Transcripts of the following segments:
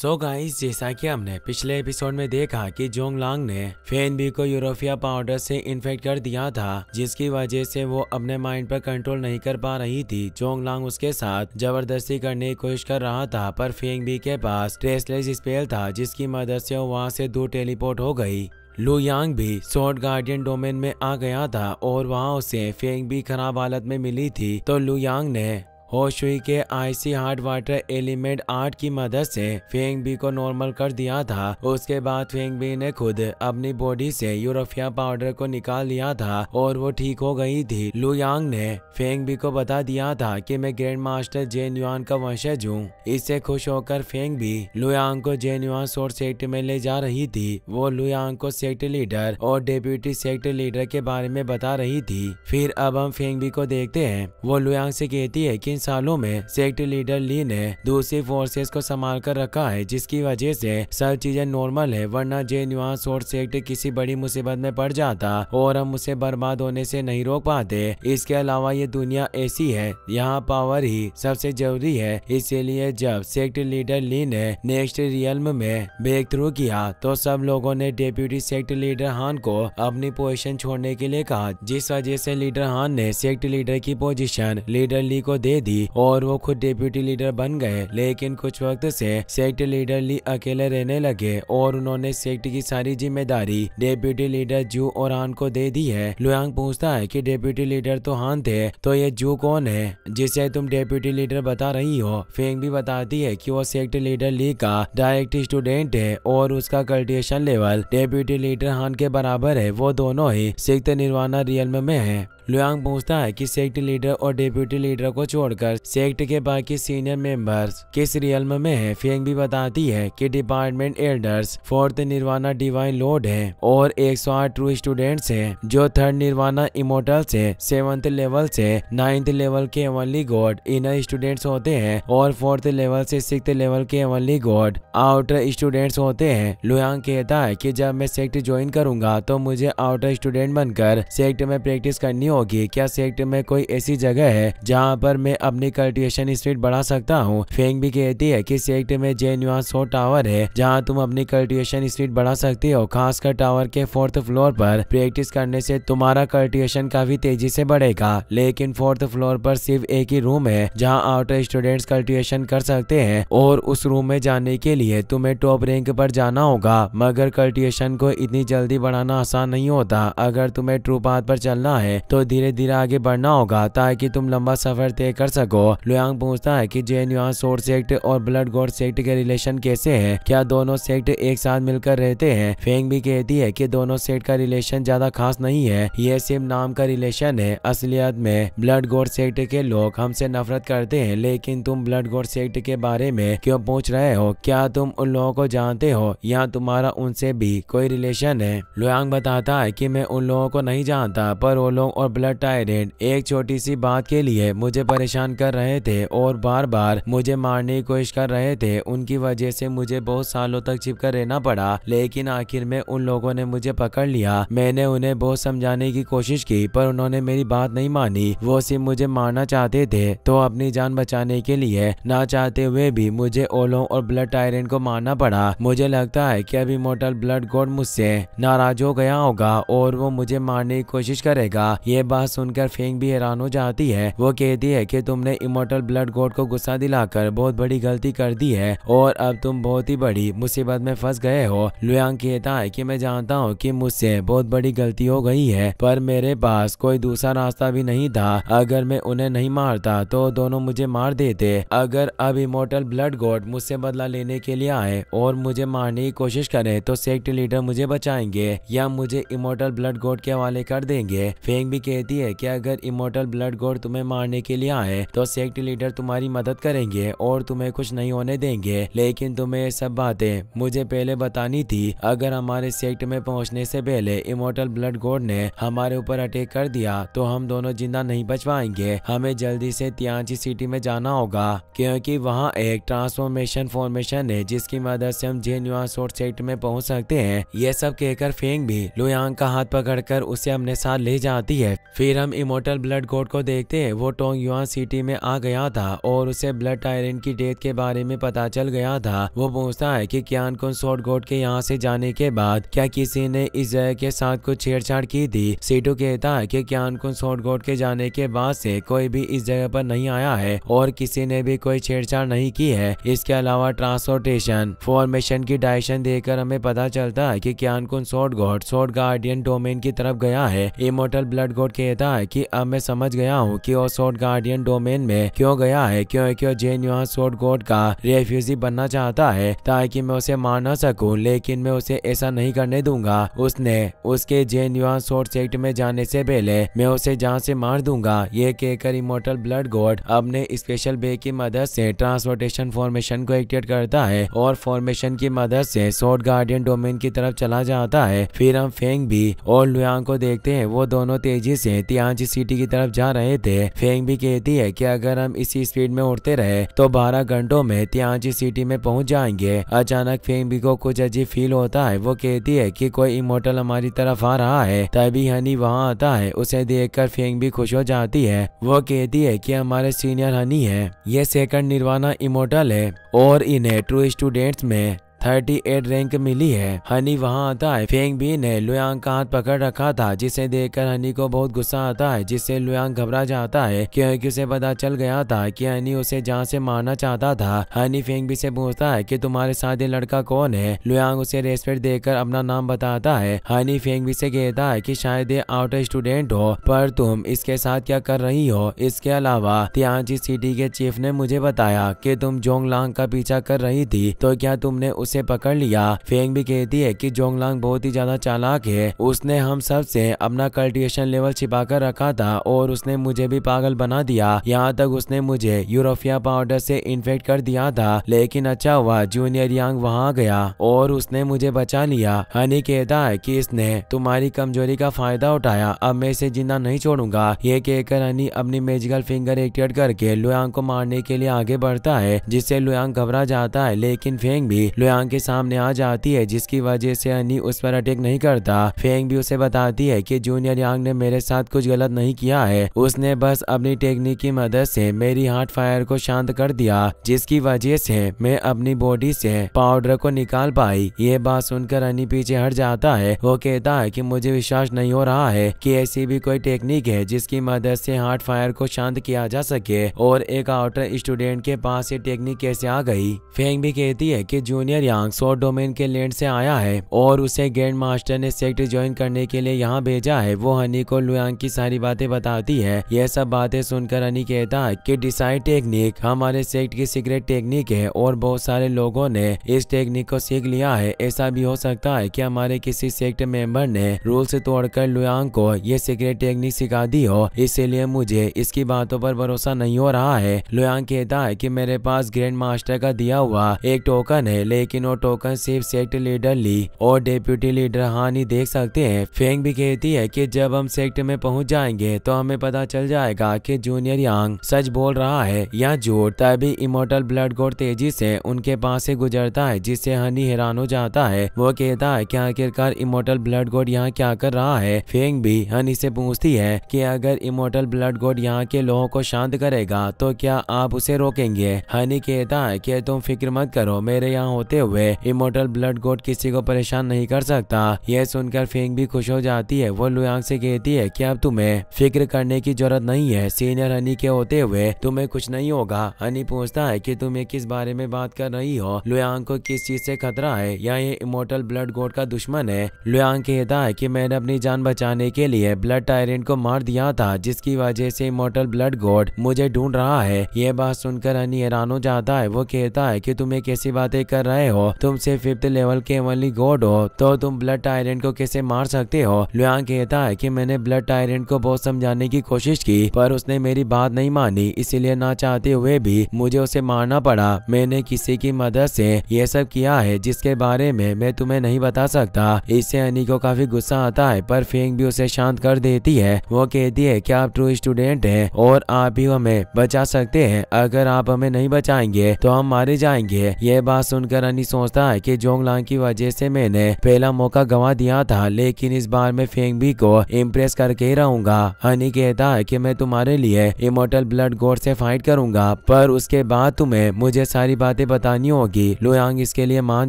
सो so guys जैसा कि हमने पिछले एपिसोड में देखा कि लांग ने फेन बी को यूरोपिया पाउडर से इन्फेक्ट कर दिया था जिसकी वजह से वो अपने माइंड पर कंट्रोल नहीं कर पा रही थी लांग उसके साथ जबरदस्ती करने की कोशिश कर रहा था पर फेंग बी के पास ट्रेसलेस स्पेल था जिसकी मदद से वो वहाँ से दूर टेलीपोर्ट हो गई लू यांग भी सोर्ट गार्डियन डोमेन में आ गया था और वहाँ उसे फेंग भी खराब हालत में मिली थी तो लू यांग ने होशुई के icy hard water element art की मदद से फेंग बी को नॉर्मल कर दिया था उसके बाद फेंग बी ने खुद अपनी बॉडी से यूरोफिया पाउडर को निकाल लिया था और वो ठीक हो गई थी लुयांग ने फेंग बी को बता दिया था कि मैं ग्रैंड मास्टर जेन युआन का वंशज हूँ इससे खुश होकर फेंग बी लुयांग को जेन युआन सोर सेक्ट में ले जा रही थी वो लुयांग को सेक्ट लीडर और डेप्यूटी सेक्ट लीडर के बारे में बता रही थी फिर अब हम फेंग बी को देखते है वो लुयांग से कहती है की तीन सालों में सेक्टर लीडर ली ने दूसरी फोर्सेस को संभाल कर रखा है जिसकी वजह से सब चीजें नॉर्मल है वरना जे न्यूस और सेक्टर किसी बड़ी मुसीबत में पड़ जाता और हम उसे बर्बाद होने से नहीं रोक पाते इसके अलावा ये दुनिया ऐसी है यहाँ पावर ही सबसे जरूरी है इसीलिए जब सेक्टर लीडर ली ने नेक्स्ट रियल में ब्रेक थ्रू किया तो सब लोगों ने डेप्यूटी सेक्टर लीडर हान को अपनी पोजीशन छोड़ने के लिए कहा जिस वजह से लीडर हान ने सेक्टर लीडर की पोजीशन लीडर ली को दे दी दी और वो खुद डिप्यूटी लीडर बन गए लेकिन कुछ वक्त से सेक्ट लीडर ली अकेले रहने लगे और उन्होंने सेक्ट की सारी जिम्मेदारी डिप्यूटी लीडर जू और हान को दे दी है लुयांग पूछता है कि डिप्यूटी लीडर तो हान थे तो ये जू कौन है जिसे तुम डिप्यूटी लीडर बता रही हो फेंग भी बताती है कि वो सेक्ट लीडर ली का डायरेक्ट स्टूडेंट है और उसका कल्टिवेशन लेवल डिप्यूटी लीडर हान के बराबर है वो दोनों ही सिक्त निर्वाणा रियल में है लुआंग पूछता है कि सेक्ट लीडर और डिप्यूटी लीडर को छोड़कर सेक्ट के बाकी सीनियर मेंबर्स किस रियल्म में है फेंग भी बताती है कि डिपार्टमेंट एल्डर्स फोर्थ निर्वाणा डिवाइन लॉर्ड है और एक सौ आठ ट्रू स्टूडेंट्स है जो थर्ड निर्वाणा इमोटल्स है सेवंथ लेवल से नाइन्थ लेवल के ओनली गॉड इनर स्टूडेंट्स होते हैं और फोर्थ लेवल से सिक्स लेवल के ओनली गॉड आउटर स्टूडेंट्स होते हैं लुआंग कहता है कि जब मैं सेक्ट ज्वाइन करूंगा तो मुझे आउटर स्टूडेंट बनकर सेक्ट में प्रैक्टिस करनी हो होगी क्या सेक्ट में कोई ऐसी जगह है जहाँ पर मैं अपनी कल्टिवेशन स्पीड बढ़ा सकता हूँ फेंग भी कहती है की सेक्ट में जे सो टावर है जहाँ तुम अपनी कल्टिवेशन स्पीड बढ़ा सकती हो खासकर टावर के फोर्थ फ्लोर पर प्रैक्टिस करने से तुम्हारा कल्टिवेशन काफी तेजी से बढ़ेगा लेकिन फोर्थ फ्लोर पर सिर्फ एक ही रूम है जहां आउटर स्टूडेंट्स कल्टिवेशन कर सकते हैं और उस रूम में जाने के लिए तुम्हें टॉप रैंक पर जाना होगा मगर कल्टिवेशन को इतनी जल्दी बढ़ाना आसान नहीं होता अगर तुम्हें ट्रू पाथ पर चलना है तो धीरे धीरे आगे बढ़ना होगा ताकि तुम लंबा सफर तय कर सको लुयांग पूछता है की जेन न्यूआन सोर सेक्ट और ब्लड गोड सेक्ट के रिलेशन कैसे है क्या दोनों सेक्ट एक साथ मिलकर रहते हैं फेंग भी कहती है की दोनों सेट का रिलेशन ज्यादा खास नहीं है यह सिर्फ नाम का रिलेशन है असलियत में ब्लड गोड सेक्ट के लोग हमसे नफरत करते हैं लेकिन तुम ब्लड गोड सेक्ट के बारे में क्यों पूछ रहे हो क्या तुम उन लोगों को जानते हो या तुम्हारा उनसे भी कोई रिलेशन है लुयांग बताता है कि मैं उन लोगों को नहीं जानता पर वो लोग और ब्लड टायरेड एक छोटी सी बात के लिए मुझे परेशान कर रहे थे और बार बार मुझे मारने की कोशिश कर रहे थे उनकी वजह से मुझे बहुत सालों तक छिपकर रहना पड़ा लेकिन आखिर में उन लोगों ने मुझे पकड़ लिया मैंने उन्हें बहुत समझाने की कोशिश की पर उन्होंने मेरी बात नहीं मानी वो सिर्फ मुझे मारना चाहते थे तो अपनी जान बचाने के लिए ना चाहते हुए भी मुझे ओलो और ब्लड टायरेन को मारना पड़ा मुझे लगता है की अभी मोटल ब्लड गोड मुझसे नाराज हो गया होगा और वो मुझे मारने की कोशिश करेगा ये ये बात सुनकर फेंग भी हैरान हो जाती है वो कहती है कि तुमने इमोटल ब्लड गोड को गुस्सा दिलाकर बहुत बड़ी गलती कर दी है और अब तुम बहुत ही बड़ी मुसीबत में फंस गए हो लुयांग कहता है कि मैं जानता हूँ कि मुझसे बहुत बड़ी गलती हो गई है पर मेरे पास कोई दूसरा रास्ता भी नहीं था अगर मैं उन्हें नहीं मारता तो दोनों मुझे मार देते अगर अब इमोटल ब्लड गोड मुझसे बदला लेने के लिए आए और मुझे मारने की कोशिश करे तो सेक्ट लीडर मुझे बचाएंगे या मुझे इमोटल ब्लड गोड के हवाले कर देंगे फेंग भी कहती है कि अगर इमोटल ब्लड गोड तुम्हें मारने के लिए आए तो सेक्ट लीडर तुम्हारी मदद करेंगे और तुम्हें कुछ नहीं होने देंगे लेकिन तुम्हें ये सब बातें मुझे पहले बतानी थी अगर हमारे सेक्ट में पहुँचने से पहले इमोटल ब्लड गोड ने हमारे ऊपर अटैक कर दिया तो हम दोनों जिंदा नहीं बच पाएंगे हमें जल्दी से तियांची सिटी में जाना होगा क्योंकि वहाँ एक ट्रांसफॉर्मेशन फॉर्मेशन है जिसकी मदद से हम जे न्यूआंस सेक्ट में पहुँच सकते हैं ये सब कहकर फेंग भी लुयांग का हाथ पकड़कर उसे अपने साथ ले जाती है फिर हम इमोटल ब्लड गोड को देखते हैं वो टोंग युआ सिटी में आ गया था और उसे ब्लड टायरेंट की डेथ के बारे में पता चल गया था वो पूछता है कि क्या को शॉर्ट गोड के यहाँ से जाने के बाद क्या किसी ने इस के साथ कुछ छेड़छाड़ की थी सीटू कहता है कि क्या को गोड के जाने के बाद से कोई भी इस जगह पर नहीं आया है और किसी ने भी कोई छेड़छाड़ नहीं की है इसके अलावा ट्रांसपोर्टेशन फॉर्मेशन की डायरेक्शन देकर हमें पता चलता है की क्या को शॉर्ट गोड सोट गार्डियन डोमेन की तरफ गया है इमोटल ब्लड गोड रिपोर्ट कहता है कि अब मैं समझ गया हूँ कि वो शॉर्ट गार्डियन डोमेन में क्यों गया है क्यों क्यों जेन यहाँ गोड का रेफ्यूजी बनना चाहता है ताकि मैं उसे मार ना सकूँ लेकिन मैं उसे ऐसा नहीं करने दूंगा उसने उसके जेन यहाँ सेक्ट में जाने से पहले मैं उसे जहाँ से मार दूंगा ये कहकर इमोटल ब्लड गोड अपने स्पेशल बे की मदद से ट्रांसपोर्टेशन फॉर्मेशन को एक्टिवेट करता है और फॉर्मेशन की मदद से शॉर्ट गार्डियन डोमेन की तरफ चला जाता है फिर हम फेंग भी और लुयांग को देखते हैं वो दोनों तेजी से तियांची सिटी की तरफ जा रहे थे फेंग भी कहती है कि अगर हम इसी स्पीड में उड़ते रहे तो बारह घंटों में तियांची सिटी में पहुंच जाएंगे अचानक फेंग भी को कुछ अजीब फील होता है वो कहती है कि कोई इमोटल हमारी तरफ आ रहा है तभी हनी वहाँ आता है उसे कर फेंग भी खुश हो जाती है वो कहती है की हमारे सीनियर हनी है ये सेकंड निर्वाणा इमोटल है और इन्हें ट्रू स्टूडेंट्स में थर्टी एट रैंक मिली है हनी वहाँ आता है फेंग भी ने लुयांग का हाथ पकड़ रखा था जिसे देखकर हनी को बहुत गुस्सा आता है जिससे लुयांग घबरा जाता है क्योंकि उसे पता चल गया था कि हनी उसे जहाँ से मारना चाहता था हनी फेंग भी से पूछता है कि तुम्हारे साथ ये लड़का कौन है लुयांग उसे रेस्पेक्ट देकर अपना नाम बताता है हनी फेंग भी से कहता है की शायद ये आउट स्टूडेंट हो पर तुम इसके साथ क्या कर रही हो इसके अलावा तियांची सिटी के चीफ ने मुझे बताया की तुम लांग का पीछा कर रही थी तो क्या तुमने उस उसे पकड़ लिया फेंग भी कहती है कि जोंगलांग बहुत ही ज्यादा चालाक है उसने हम सब से अपना कल्टिवेशन लेवल छिपा कर रखा था और उसने मुझे भी पागल बना दिया यहाँ तक उसने मुझे यूरोफिया पाउडर से इन्फेक्ट कर दिया था लेकिन अच्छा हुआ जूनियर यांग वहाँ गया और उसने मुझे बचा लिया हनी कहता है कि इसने तुम्हारी कमजोरी का फायदा उठाया अब मैं इसे जिंदा नहीं छोड़ूंगा ये कहकर हनी अपनी मेजिकल फिंगर एक्टिवेट करके लुयांग को मारने के लिए आगे बढ़ता है जिससे लुयांग घबरा जाता है लेकिन फेंग भी लुयांग सांग के सामने आ जाती है जिसकी वजह से अनी उस पर अटैक नहीं करता फेंग भी उसे बताती है कि जूनियर यांग ने मेरे साथ कुछ गलत नहीं किया है उसने बस अपनी टेक्निक की मदद से मेरी हार्ट फायर को शांत कर दिया जिसकी वजह से मैं अपनी बॉडी से पाउडर को निकाल पाई ये बात सुनकर अनी पीछे हट जाता है वो कहता है कि मुझे विश्वास नहीं हो रहा है कि ऐसी भी कोई टेक्निक है जिसकी मदद से हार्ट फायर को शांत किया जा सके और एक आउटर स्टूडेंट के पास ये टेक्निक कैसे आ गई फेंग भी कहती है की जूनियर यांगसो डोमेन के लैंड से आया है और उसे ग्रैंड मास्टर ने सेक्ट ज्वाइन करने के लिए यहाँ भेजा है वो हनी को लुयांग की सारी बातें बताती है यह सब बातें सुनकर हनी कहता है की डिसाइड टेक्निक हमारे सेक्ट की सीक्रेट टेक्निक है और बहुत सारे लोगों ने इस टेक्निक को सीख लिया है ऐसा भी हो सकता है कि हमारे किसी सेक्ट मेंबर ने रूल से तोड़कर लुयांग को ये सीक्रेट टेक्निक सिखा दी हो इसीलिए मुझे इसकी बातों पर भरोसा नहीं हो रहा है लुयांग कहता है कि मेरे पास ग्रैंड मास्टर का दिया हुआ एक टोकन है लेकिन लेकिन वो टोकन सिर्फ सेक्ट लीडर ली और डेप्यूटी लीडर हानि देख सकते हैं फेंग भी कहती है कि जब हम सेक्ट में पहुंच जाएंगे तो हमें पता चल जाएगा कि जूनियर यांग सच बोल रहा है या झूठ तभी इमोटल ब्लड गोड तेजी से उनके पास से गुजरता है जिससे हनी हैरान हो जाता है वो कहता है की आखिरकार इमोटल ब्लड गोड यहाँ क्या कर रहा है फेंग भी हनी से पूछती है की अगर इमोटल ब्लड गोड यहाँ के लोगों को शांत करेगा तो क्या आप उसे रोकेंगे हनी कहता है की तुम फिक्र मत करो मेरे यहाँ होते हुए इमोटल ब्लड गोट किसी को परेशान नहीं कर सकता यह सुनकर फेंग भी खुश हो जाती है वो लुयांग से कहती है कि अब तुम्हें फिक्र करने की जरूरत नहीं है सीनियर हनी के होते हुए तुम्हें कुछ नहीं होगा हनी पूछता है कि तुम्हें किस बारे में बात कर रही हो लुयांग को किस चीज से खतरा है या ये इमोटल ब्लड गोट का दुश्मन है लुयांग कहता है की मैंने अपनी जान बचाने के लिए ब्लड टायरेंट को मार दिया था जिसकी वजह से इमोटल ब्लड गोड मुझे ढूंढ रहा है यह बात सुनकर हनी हैरान हो जाता है वो कहता है की तुम्हें कैसी बातें कर रहे हो हो तुम सिर्फ फिफ्थ लेवल के ओनली गोड हो तो तुम ब्लड टायरेंट को कैसे मार सकते हो लुआंग कहता है की मैंने ब्लड टायरेंट को बहुत समझाने की कोशिश की पर उसने मेरी बात नहीं मानी इसीलिए ना चाहते हुए भी मुझे उसे मारना पड़ा मैंने किसी की मदद से यह सब किया है जिसके बारे में मैं तुम्हें नहीं बता सकता इससे अनी को काफी गुस्सा आता है पर फेंग भी उसे शांत कर देती है वो कहती है कि आप ट्रू स्टूडेंट हैं और आप भी हमें बचा सकते हैं अगर आप हमें नहीं बचाएंगे तो हम मारे जाएंगे यह बात सुनकर अनि सोचता है कि जोंगलांग की वजह से मैंने पहला मौका गंवा दिया था लेकिन इस बार मैं भी को इम्प्रेस करके रहूंगा हनी कहता है की मैं तुम्हारे लिए इमोटल ब्लड गोड से फाइट करूंगा पर उसके बाद तुम्हें मुझे सारी बातें बतानी होगी लुयांग इसके लिए मान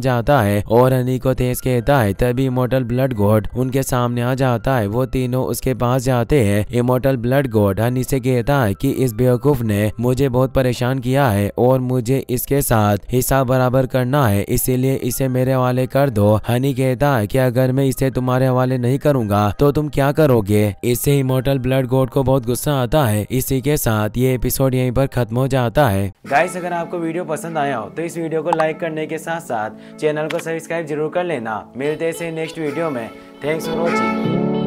जाता है और हनी को तेज कहता है तभी इमोटल ब्लड गोड उनके सामने आ जाता है वो तीनों उसके पास जाते हैं इमोटल ब्लड गोड हनी से कहता है कि इस बेवकूफ ने मुझे बहुत परेशान किया है और मुझे इसके साथ हिस्सा बराबर करना है है इसीलिए इसे मेरे हवाले कर दो हनी कहता है कि अगर मैं इसे तुम्हारे हवाले नहीं करूंगा तो तुम क्या करोगे इससे इमोटल ब्लड गोड को बहुत गुस्सा आता है इसी के साथ ये एपिसोड यहीं पर खत्म हो जाता है गाइस अगर आपको वीडियो पसंद आया हो तो इस वीडियो को लाइक करने के साथ साथ चैनल को सब्सक्राइब जरूर कर लेना मिलते हैं नेक्स्ट वीडियो में थैंक्स फॉर वॉचिंग